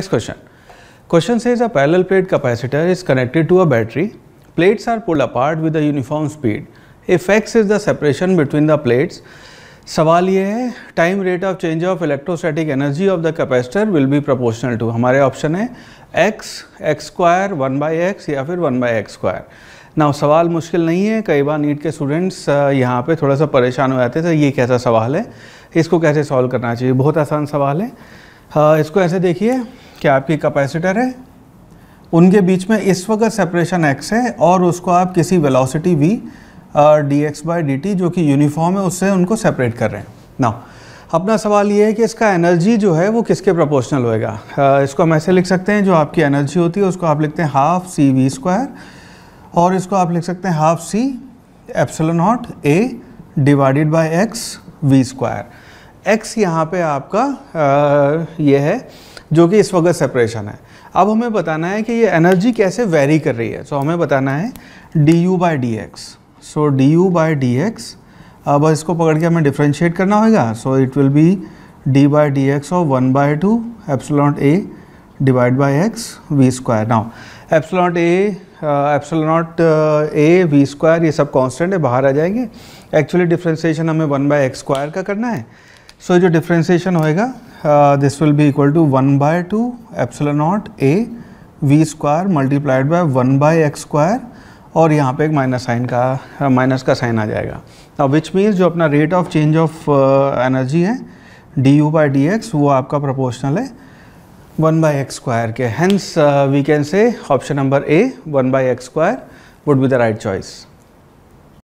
question question से is a parallel plate capacitor is connected to a battery plates are pull apart with a uniform speed if x is the separation between the plates सवाल ये है time rate of change of electrostatic energy of the capacitor will be proportional to हमारे option है x x square one by x या फिर one by x square ना सवाल मुश्किल नहीं है कई बार नीट के स्टूडेंट्स यहाँ पे थोड़ा सा परेशान हो जाते थे तो ये कैसा सवाल है इसको कैसे सॉल्व करना चाहिए बहुत आसान सवाल है इसको ऐसे देखिए क्या आपकी कैपेसिटर है उनके बीच में इस वक्त सेपरेशन एक्स है और उसको आप किसी velocity v d x by d t जो कि यूनिफॉर्म है उससे उनको सेपरेट कर रहे हैं ना अपना सवाल ये है कि इसका एनर्जी जो है वो किसके प्रोपोर्शनल होएगा इसको हम ऐसे लिख सकते हैं जो आपकी एनर्जी होती है उसको आप लिखते हैं हाफ सी वी स्क्वायर और इसको आप लिख सकते हैं half c epsilon naught a divided by x v square x यहाँ पे आपका आ, ये है जो कि इस वक्त सेपरेशन है अब हमें बताना है कि ये एनर्जी कैसे वेरी कर रही है सो so, हमें बताना है d u by d x so d u by d x अब इसको पकड़ के हमें डिफ्रेंशिएट करना होगा so it will be d by d x और one by two epsilon a divide by x v square now epsilon a epsilon a v square ये सब कॉन्स्टेंट है बाहर आ जाएंगे एक्चुअली डिफ्रेंसिएशन हमें वन बाई एक्स स्क्वायर का करना है सो so, जो डिफ्रेंशिएशन होएगा this uh, this will be equal to 1 by 2 epsilon naught a v square multiplied by 1 by x square और यहाँ पे एक माइनस साइन का माइनस uh, का साइन आ जाएगा अब विच मीन्स जो अपना rate of change of energy है d u by d x वो आपका प्रोपोर्शनल है वन बाई एक्स स्क्वायर के hence we can say option number a one by x square would be the right choice